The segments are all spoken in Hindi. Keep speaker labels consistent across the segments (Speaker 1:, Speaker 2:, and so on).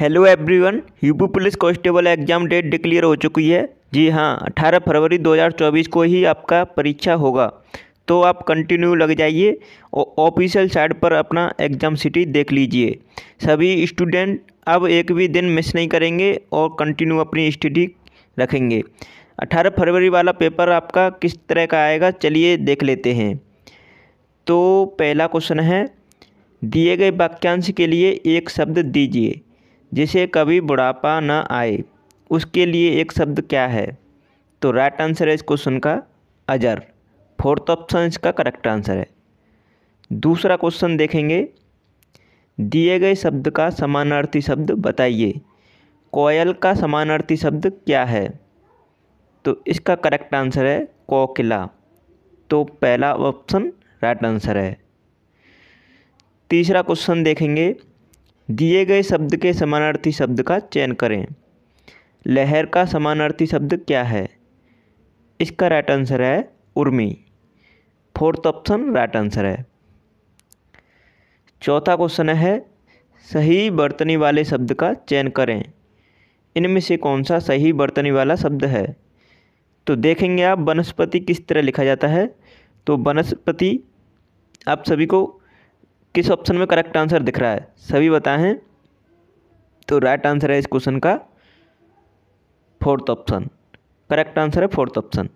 Speaker 1: hello everyone UP police constable exam date declare हो चुकी है जी हाँ 18 फरवरी 2024 को ही आपका परीक्षा होगा तो आप कंटिन्यू लग जाइए और ऑफिशियल साइट पर अपना एग्ज़ाम सिटी देख लीजिए सभी स्टूडेंट अब एक भी दिन मिस नहीं करेंगे और कंटिन्यू अपनी स्टडी रखेंगे 18 फरवरी वाला पेपर आपका किस तरह का आएगा चलिए देख लेते हैं तो पहला क्वेश्चन है दिए गए वाक्यांश के लिए एक शब्द दीजिए जिसे कभी बुढ़ापा न आए उसके लिए एक शब्द क्या है तो राइट आंसर है इस क्वेश्चन का अजर फोर्थ ऑप्शन इसका करेक्ट आंसर है दूसरा क्वेश्चन देखेंगे दिए गए शब्द का समानार्थी शब्द बताइए कोयल का समानार्थी शब्द क्या है तो इसका करेक्ट आंसर है कोकिला तो पहला ऑप्शन राइट आंसर है तीसरा क्वेश्चन देखेंगे दिए गए शब्द के समानार्थी शब्द का चयन करें लहर का समानार्थी शब्द क्या है इसका राइट आंसर है उर्मी फोर्थ ऑप्शन राइट आंसर है चौथा क्वेश्चन है सही बर्तनी वाले शब्द का चयन करें इनमें से कौन सा सही बर्तनी वाला शब्द है तो देखेंगे आप वनस्पति किस तरह लिखा जाता है तो वनस्पति आप सभी को किस ऑप्शन में करेक्ट आंसर दिख रहा है सभी बताएं तो राइट आंसर है इस क्वेश्चन का फोर्थ ऑप्शन करेक्ट आंसर है फोर्थ ऑप्शन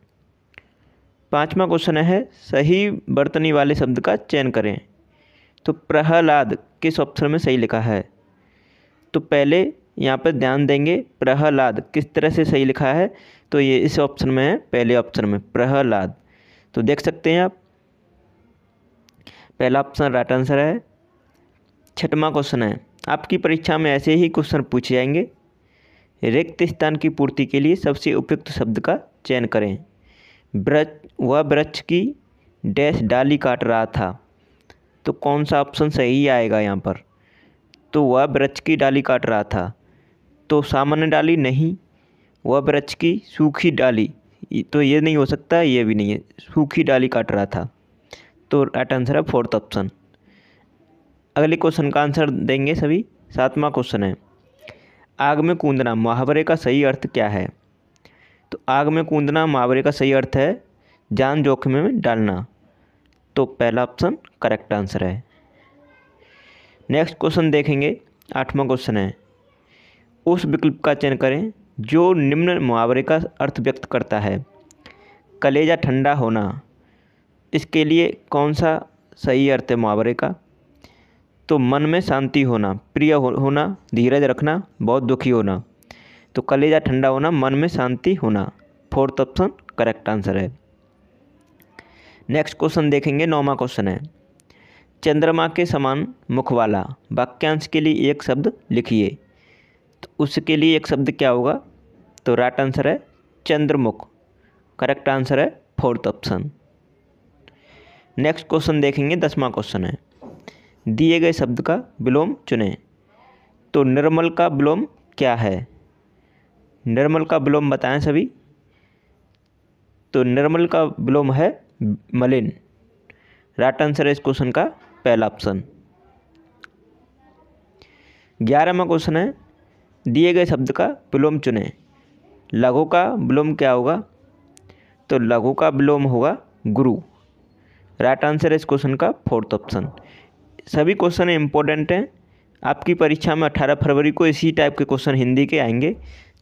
Speaker 1: पांचवा क्वेश्चन है सही बर्तनी वाले शब्द का चयन करें तो प्रहलाद किस ऑप्शन में सही लिखा है तो पहले यहाँ पर ध्यान देंगे प्रहलाद किस तरह से सही लिखा है तो ये इस ऑप्शन में है पहले ऑप्शन में प्रहलाद तो देख सकते हैं आप पहला ऑप्शन राइट आंसर है छठवा क्वेश्चन है आपकी परीक्षा में ऐसे ही क्वेश्चन पूछे जाएंगे रिक्त स्थान की पूर्ति के लिए सबसे उपयुक्त शब्द का चयन करें वृक्ष वह वृक्ष की डैश डाली काट रहा था तो कौन सा ऑप्शन सही आएगा यहाँ पर तो वह वृक्ष की डाली काट रहा था तो सामान्य डाली नहीं वह वृक्ष की सूखी डाली तो ये नहीं हो सकता ये भी नहीं है सूखी डाली काट रहा था तो राइट आंसर है फोर्थ ऑप्शन अगले क्वेश्चन का आंसर देंगे सभी सातवां क्वेश्चन है आग में कूदना मुहावरे का सही अर्थ क्या है तो आग में कूदना मुहावरे का सही अर्थ है जान जोखिम में डालना तो पहला ऑप्शन करेक्ट आंसर है नेक्स्ट क्वेश्चन देखेंगे आठवां क्वेश्चन है उस विकल्प का चयन करें जो निम्न मुहावरे का अर्थ व्यक्त करता है कलेजा ठंडा होना इसके लिए कौन सा सही अर्थ है मुहावरे का तो मन में शांति होना प्रिय हो, होना धीरज रखना बहुत दुखी होना तो कलेजा ठंडा होना मन में शांति होना फोर्थ ऑप्शन करेक्ट आंसर है नेक्स्ट क्वेश्चन देखेंगे नौवा क्वेश्चन है चंद्रमा के समान मुख वाला वाक्यांश के लिए एक शब्द लिखिए तो उसके लिए एक शब्द क्या होगा तो राइट आंसर है चंद्रमुख करेक्ट आंसर है फोर्थ ऑप्शन नेक्स्ट क्वेश्चन देखेंगे दसवां क्वेश्चन है दिए गए शब्द का विलोम चुनें तो निर्मल का विलोम क्या है निर्मल का विलोम बताएं सभी तो निर्मल का विलोम है मलिन राइट आंसर है इस क्वेश्चन का पहला ऑप्शन ग्यारहवा क्वेश्चन है दिए गए शब्द का विलोम चुनें लघु का विलोम क्या होगा तो लघु का विलोम होगा गुरु राइट आंसर है इस क्वेश्चन का फोर्थ ऑप्शन सभी क्वेश्चन इंपॉर्टेंट हैं आपकी परीक्षा में अट्ठारह फरवरी को इसी टाइप के क्वेश्चन हिंदी के आएंगे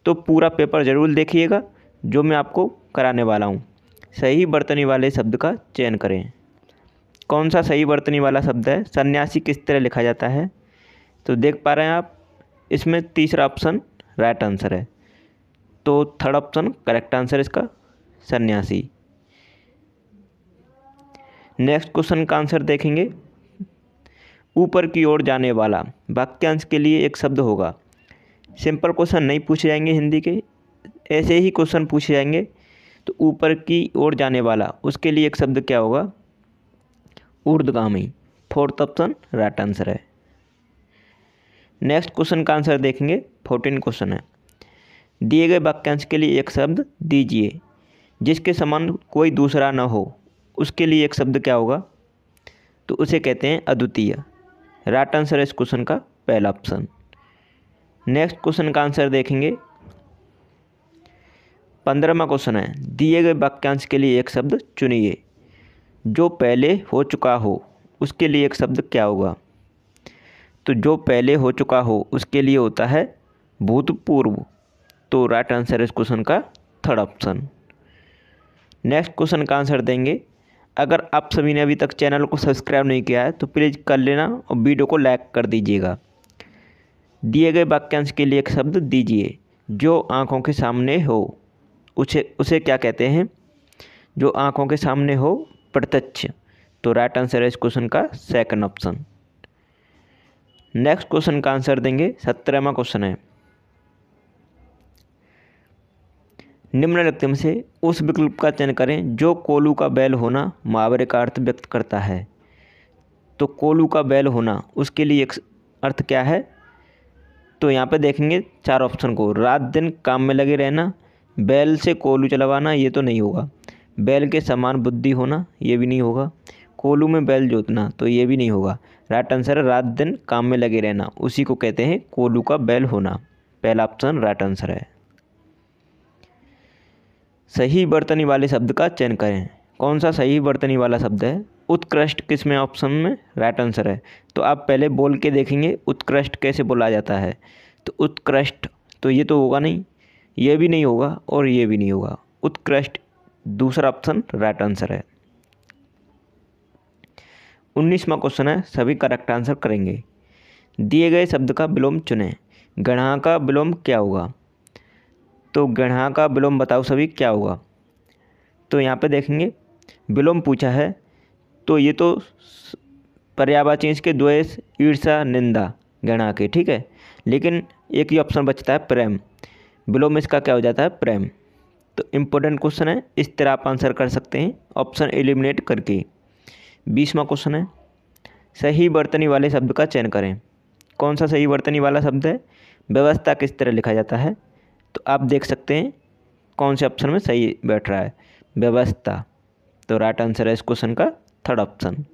Speaker 1: तो पूरा पेपर ज़रूर देखिएगा जो मैं आपको कराने वाला हूँ सही बर्तनी वाले शब्द का चयन करें कौन सा सही बर्तनी वाला शब्द है सन्यासी किस तरह लिखा जाता है तो देख पा रहे हैं आप इसमें तीसरा ऑप्शन राइट आंसर है तो थर्ड ऑप्शन करेक्ट आंसर इसका सन्यासी नेक्स्ट क्वेश्चन का आंसर देखेंगे ऊपर की ओर जाने वाला वाक्यांश के लिए एक शब्द होगा सिंपल क्वेश्चन नहीं पूछे जाएंगे हिंदी के ऐसे ही क्वेश्चन पूछे जाएंगे तो ऊपर की ओर जाने वाला उसके लिए एक शब्द क्या होगा ऊर्दगामी फोर्थ ऑप्शन राइट आंसर है नेक्स्ट क्वेश्चन का आंसर देखेंगे फोर्टीन क्वेश्चन है दिए गए वाक्यांश के लिए एक शब्द दीजिए जिसके समान कोई दूसरा न हो उसके लिए एक शब्द क्या होगा तो उसे कहते हैं अद्वितीय राइट आंसर है इस क्वेश्चन का पहला ऑप्शन नेक्स्ट क्वेश्चन का आंसर देखेंगे पंद्रहवा क्वेश्चन है दिए गए वाक्यांश के लिए एक शब्द चुनिए जो पहले हो चुका हो उसके लिए एक शब्द क्या होगा तो जो पहले हो चुका हो उसके लिए होता है भूतपूर्व तो राइट आंसर इस क्वेश्चन का थर्ड ऑप्शन नेक्स्ट क्वेश्चन का आंसर देंगे अगर आप सभी ने अभी तक चैनल को सब्सक्राइब नहीं किया है तो प्लीज़ कर लेना और वीडियो को लाइक कर दीजिएगा दिए गए वाक्यांश के लिए एक शब्द दीजिए जो आँखों के सामने हो उसे उसे क्या कहते हैं जो आँखों के सामने हो प्रत्यक्ष तो राइट आंसर है इस क्वेश्चन का सेकंड ऑप्शन नेक्स्ट क्वेश्चन का आंसर देंगे सत्रहवा क्वेश्चन है निम्नलिखित में से उस विकल्प का चयन करें जो कोलू का बैल होना मुहावरे का अर्थ व्यक्त करता है तो कोलू का बैल होना उसके लिए एक अर्थ क्या है तो यहाँ पे देखेंगे चार ऑप्शन को रात दिन काम में लगे रहना बैल से कोलू चलवाना ये तो नहीं होगा बैल के समान बुद्धि होना ये भी नहीं होगा कोलू में बैल जोतना तो ये भी नहीं होगा राइट आंसर है रात दिन काम में लगे रहना उसी को कहते हैं कोलू का बैल होना पहला ऑप्शन राइट आंसर है सही बर्तनी वाले शब्द का चयन करें कौन सा सही बर्तनी वाला शब्द है उत्कृष्ट किस में ऑप्शन में राइट आंसर है तो आप पहले बोल के देखेंगे उत्कृष्ट कैसे बोला जाता है तो उत्कृष्ट तो ये तो होगा नहीं ये भी नहीं होगा और ये भी नहीं होगा उत्कृष्ट दूसरा ऑप्शन राइट आंसर है उन्नीसवा क्वेश्चन है सभी करेक्ट आंसर करेंगे दिए गए शब्द का विलोम चुनें गणा का विलोम क्या होगा तो गढ़ा का विलोम बताओ सभी क्या होगा तो यहाँ पे देखेंगे विलोम पूछा है तो ये तो पर्यावाची इसके द्वेष ईर्षा निंदा गणा के ठीक है लेकिन एक ही ऑप्शन बचता है प्रेम विलोम इसका क्या हो जाता है प्रेम तो इम्पोर्टेंट क्वेश्चन है इस तरह आप आंसर कर सकते हैं ऑप्शन एलिमिनेट करके बीसवा क्वेश्चन है सही बर्तनी वाले शब्द का चयन करें कौन सा सही बर्तनी वाला शब्द है व्यवस्था किस तरह लिखा जाता है तो आप देख सकते हैं कौन से ऑप्शन में सही बैठ रहा है व्यवस्था तो राइट आंसर है इस क्वेश्चन का थर्ड ऑप्शन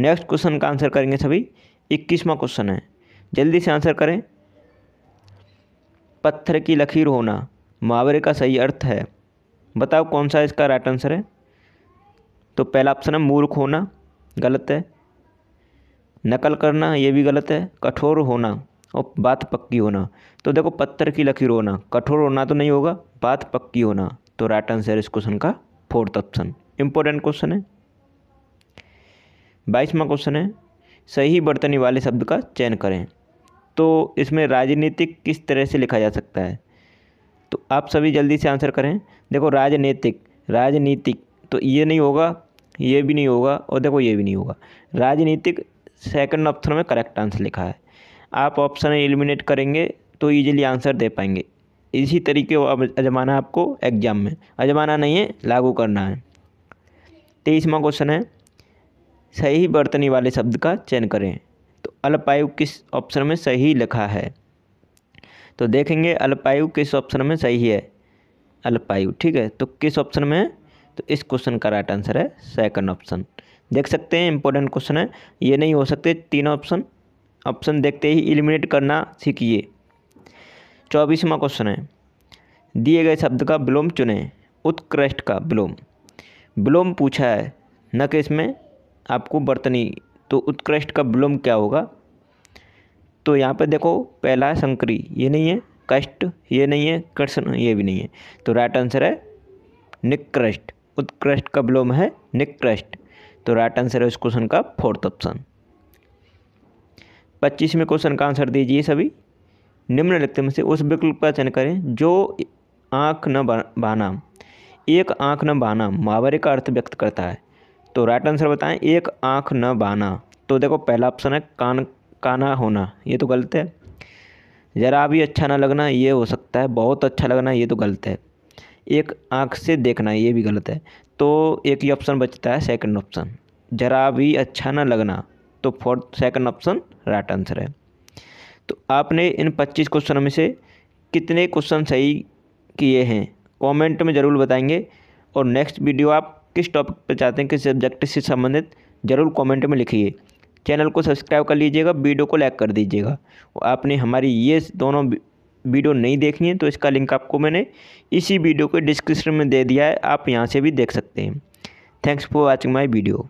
Speaker 1: नेक्स्ट क्वेश्चन का आंसर करेंगे सभी इक्कीसवां क्वेश्चन है जल्दी से आंसर करें पत्थर की लकीर होना मुहावरे का सही अर्थ है बताओ कौन सा इसका राइट आंसर है तो पहला ऑप्शन है मूर्ख होना गलत है नकल करना ये भी गलत है कठोर होना और बात पक्की होना तो देखो पत्थर की लकीर होना कठोर होना तो नहीं होगा बात पक्की होना तो राइट आंसर इस क्वेश्चन का फोर्थ ऑप्शन इंपॉर्टेंट क्वेश्चन है बाईसवा क्वेश्चन है सही बर्तनी वाले शब्द का चयन करें तो इसमें राजनीतिक किस तरह से लिखा जा सकता है तो आप सभी जल्दी से आंसर करें देखो राजनीतिक राजनीतिक तो ये नहीं होगा ये भी नहीं होगा और देखो ये भी नहीं होगा राजनीतिक सेकंड ऑप्शन में करेक्ट आंसर लिखा है आप ऑप्शन एलिमिनेट करेंगे तो ईजिली आंसर दे पाएंगे इसी तरीके अजमाना आपको एग्जाम में अजमाना नहीं है लागू करना है तेईसवा क्वेश्चन है सही बर्तनी वाले शब्द का चयन करें तो अल्पायु किस ऑप्शन में सही लिखा है तो देखेंगे अल्पायु किस ऑप्शन में सही है अल्पायु ठीक है तो किस ऑप्शन में है तो इस क्वेश्चन का राइट आंसर है सेकंड ऑप्शन देख सकते हैं इंपॉर्टेंट क्वेश्चन है ये नहीं हो सकते तीनों ऑप्शन ऑप्शन देखते ही इलिमिनेट करना सीखिए चौबीसवा क्वेश्चन है दिए गए शब्द का विलोम चुनें उत्कृष्ट का विलोम विलोम पूछा है न कि इसमें आपको बर्तनी तो उत्कृष्ट का विलोम क्या होगा तो यहाँ पर देखो पहला है संकरी ये नहीं है कष्ट ये नहीं है कृष्ण ये भी नहीं है तो राइट आंसर है निकृष्ट उत्कृष्ट का विलोम है निकृष्ट तो राइट आंसर है इस क्वेश्चन का फोर्थ ऑप्शन पच्चीसवें क्वेश्चन का आंसर दीजिए सभी निम्नलिखित में से उस विकल्प का चयन करें जो आँख न बाना एक आँख न बाना मुहावरे का अर्थ व्यक्त करता है तो राइट आंसर बताएं एक आँख न बाना तो देखो पहला ऑप्शन है कान काना होना ये तो गलत है ज़रा भी अच्छा ना लगना ये हो सकता है बहुत अच्छा लगना ये तो गलत है एक आँख से देखना ये भी गलत है तो एक ही ऑप्शन बचता है सेकंड ऑप्शन ज़रा भी अच्छा ना लगना तो fourth second option right answer है तो आपने इन पच्चीस क्वेश्चनों में से कितने क्वेश्चन सही किए हैं कमेंट में ज़रूर बताएंगे और नेक्स्ट वीडियो आप किस टॉपिक पर चाहते हैं किस सब्जेक्ट से संबंधित ज़रूर कमेंट में लिखिए चैनल को सब्सक्राइब कर लीजिएगा वीडियो को लाइक कर दीजिएगा और आपने हमारी ये दोनों वीडियो नहीं देखनी है तो इसका लिंक आपको मैंने इसी वीडियो के डिस्क्रिप्शन में दे दिया है आप यहाँ से भी देख सकते हैं thanks for watching my video